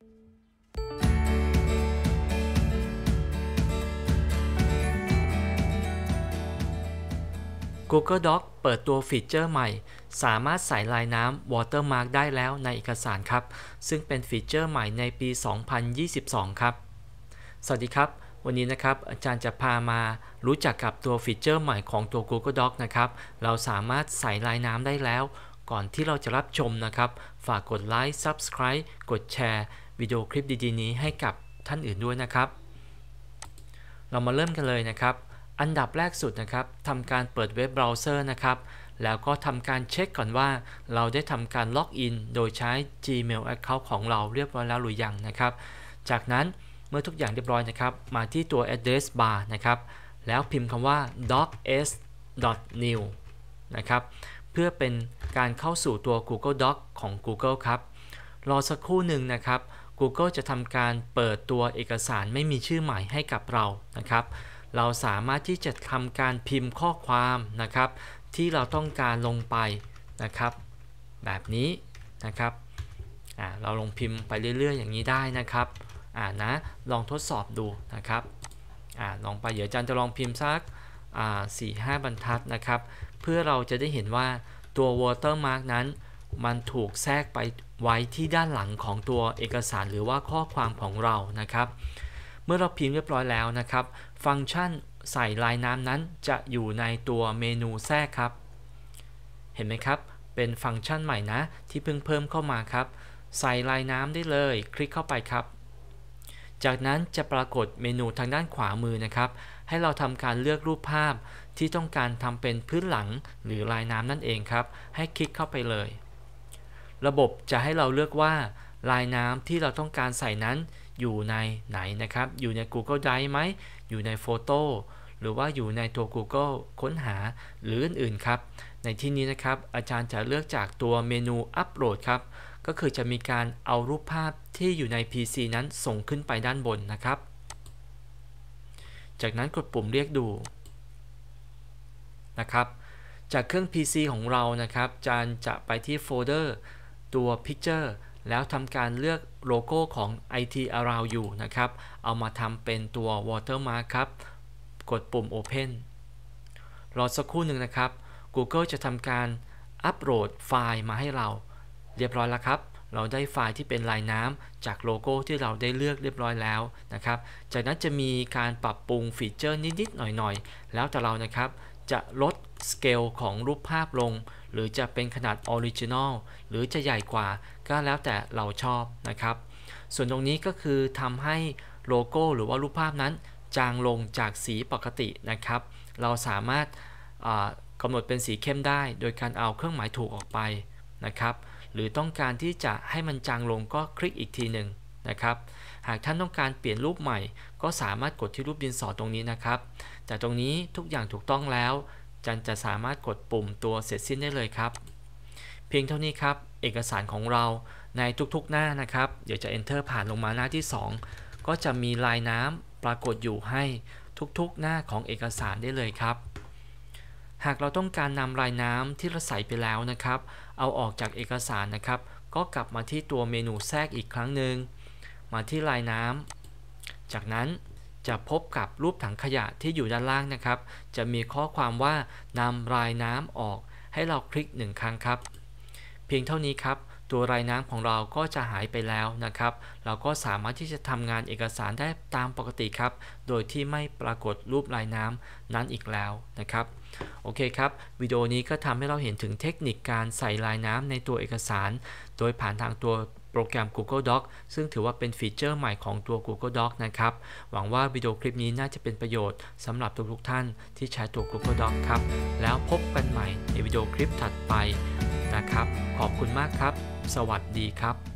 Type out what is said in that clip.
Google Docs เปิดตัวฟีเจอร์ใหม่ สามารถใส่ลายน้ำ Watermark ได้แล้วในเอกสารครับ ซึ่งเป็นฟีเจอร์ใหม่ในปี 2022 ครับ สวัสดีครับ วันนี้นะครับ อาจารย์จะพามา รู้จักกับตัวฟีเจอร์ใหม่ของตัว Google Docs นะครับ เราสามารถใส่ลายน้ำได้แล้ว ก่อนที่เราจะรับชมนะครับ ฝากกดไลค์ Subscribe กดแชร์วิดีโอคลิปดีๆ นี้ให้กับท่านอื่นด้วยนะครับ เรามาเริ่มกันเลยนะครับ อันดับแรกสุดนะครับ ทำการเปิดเว็บเบราว์เซอร์นะครับ แล้วก็ทำการเช็คก่อนว่าเราได้ทำการล็อกอินโดยใช้ Gmail Account ของเราเรียบร้อยแล้วหรือยังนะครับ จากนั้นเมื่อทุกอย่างเรียบร้อยนะครับ มาที่ตัว address bar นะครับ แล้วพิมพ์คำว่า docs.new นะครับ เพื่อเป็นการเข้าสู่ตัว Google Doc ของ Google ครับรอสักครู่หนึ่งนะครับ Google จะทำการเปิดตัวเอกสารไม่มีชื่อใหม่ให้กับเรา นะครับ เราสามารถที่จะทำการพิมพ์ข้อความนะครับ ที่เราต้องการลงไปนะครับ แบบนี้นะครับ เราลงพิมพ์ไปเรื่อย ๆอย่างนี้ได้นะครับอ่านะ ลองทดสอบดูนะครับอ่าลองไปเดี๋ยวอาจารย์จะลองพิมพ์สักอ่าสี่ห้าบรรทัดนะครับ เพื่อเราจะได้เห็นว่าตัว watermark นั้นมันถูกแทรกไปไว้ที่ด้านหลังของตัวเอกสารหรือว่าข้อความของเรานะครับ เมื่อเราพิมพ์เรียบร้อยแล้วนะครับ ฟังก์ชันใส่ลายน้ำนั้นจะอยู่ในตัวเมนูแทรกครับ เห็นไหมครับ เป็นฟังก์ชันใหม่นะ ที่เพิ่งเพิ่มเข้ามาครับ ใส่ลายน้ำได้เลย คลิกเข้าไปครับ จากนั้นจะปรากฏเมนูทางด้านขวามือนะครับ ให้เราทำการเลือกรูปภาพที่ต้องการทำเป็นพื้นหลังหรือลายน้ำนั่นเองครับ ให้คลิกเข้าไปเลยระบบจะให้เราเลือกว่าลายน้ำที่เราต้องการใส่นั้นอยู่ในไหนนะครับ อยู่ใน Google Drive ไหม อยู่ในโฟโต้หรือว่าอยู่ในตัว Google ค้นหาหรืออื่น ๆครับ ในที่นี้นะครับ อาจารย์จะเลือกจากตัวเมนูอัปโหลดครับ ก็คือจะมีการเอารูปภาพที่อยู่ใน PC นั้นส่งขึ้นไปด้านบนนะครับ จากนั้นกดปุ่มเรียกดูนะครับ จากเครื่อง PC ของเรานะครับอาจารย์จะไปที่โฟลเดอร์ตัว Picture แล้วทำการเลือกโลโก้ของ IT Around You นะครับเอามาทำเป็นตัว Watermark ครับ กดปุ่ม Open รอสักครู่หนึ่งนะครับ Google จะทำการอัปโหลดไฟล์มาให้เรา เรียบร้อยแล้วครับ เราได้ไฟล์ที่เป็นลายน้ำจากโลโก้ที่เราได้เลือกเรียบร้อยแล้วนะครับ จากนั้นจะมีการปรับปรุงฟีเจอร์นิดๆหน่อย ๆ แล้วแต่เรานะครับจะลดสเกลของรูปภาพลง หรือจะเป็นขนาดออริจินอลหรือจะใหญ่กว่าก็แล้วแต่เราชอบนะครับ ส่วนตรงนี้ก็คือทำให้โลโก้หรือว่ารูปภาพนั้นจางลงจากสีปกตินะครับ เราสามารถกำหนดเป็นสีเข้มได้โดยการเอาเครื่องหมายถูกออกไปนะครับ หรือต้องการที่จะให้มันจางลงก็คลิกอีกทีหนึ่งนะครับ หากท่านต้องการเปลี่ยนรูปใหม่ ก็สามารถกดที่รูปดินสอตรงนี้นะครับจากตรงนี้ทุกอย่างถูกต้องแล้วจันจะสามารถกดปุ่มตัวเสร็จสิ้นได้เลยครับ เพียงเท่านี้ครับ เอกสารของเราในทุกๆหน้านะครับ เดี๋ยวจะ enter ผ่านลงมาหน้าที่ 2 ก็จะมีลายน้ำปรากฏอยู่ให้ทุกๆหน้าของเอกสารได้เลยครับ หากเราต้องการนำลายน้ำที่เราใส่ไปแล้วนะครับ เอาออกจากเอกสารนะครับ ก็กลับมาที่ตัวเมนูแทรกอีกครั้งหนึ่งมาที่ลายน้ำจากนั้นจะพบกับรูปถังขยะที่อยู่ด้านล่างนะครับ จะมีข้อความว่านำลายน้ำออก ให้เราคลิกหนึ่งครั้งครับ เพียงเท่านี้ครับ ตัวรายน้ำของเราก็จะหายไปแล้วนะครับ เราก็สามารถที่จะทำงานเอกสารได้ตามปกติครับ โดยที่ไม่ปรากฏรูปรายน้ำนั้นอีกแล้วนะครับ โอเคครับ วิดีโอนี้ก็ทำให้เราเห็นถึงเทคนิคการใส่รายน้ำในตัวเอกสาร โดยผ่านทางตัวโปรแกรม Google Docs ซึ่งถือว่าเป็นฟีเจอร์ใหม่ของตัว Google Docs นะครับ หวังว่าวิดีโอคลิปนี้น่าจะเป็นประโยชน์สำหรับทุกๆท่านที่ใช้ตัว Google Docs ครับ แล้วพบกันใหม่ในวิดีโอคลิปถัดไปนะครับ ขอบคุณมากครับ สวัสดีครับ